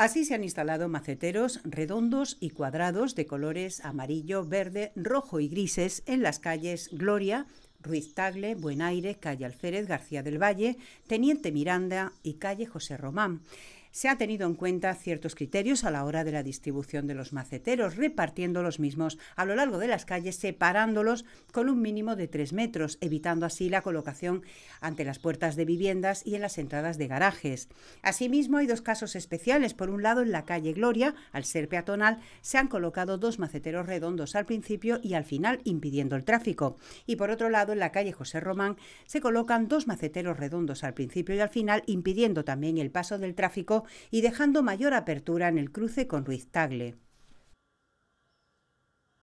Así se han instalado maceteros redondos y cuadrados de colores amarillo, verde, rojo y grises en las calles Gloria, Ruiz Tagle, Buen Aire, Calle Alférez, García del Valle, Teniente Miranda y Calle José Román se ha tenido en cuenta ciertos criterios a la hora de la distribución de los maceteros, repartiendo los mismos a lo largo de las calles, separándolos con un mínimo de tres metros, evitando así la colocación ante las puertas de viviendas y en las entradas de garajes. Asimismo, hay dos casos especiales. Por un lado, en la calle Gloria, al ser peatonal, se han colocado dos maceteros redondos al principio y al final, impidiendo el tráfico. Y por otro lado, en la calle José Román, se colocan dos maceteros redondos al principio y al final, impidiendo también el paso del tráfico y dejando mayor apertura en el cruce con Ruiz Tagle.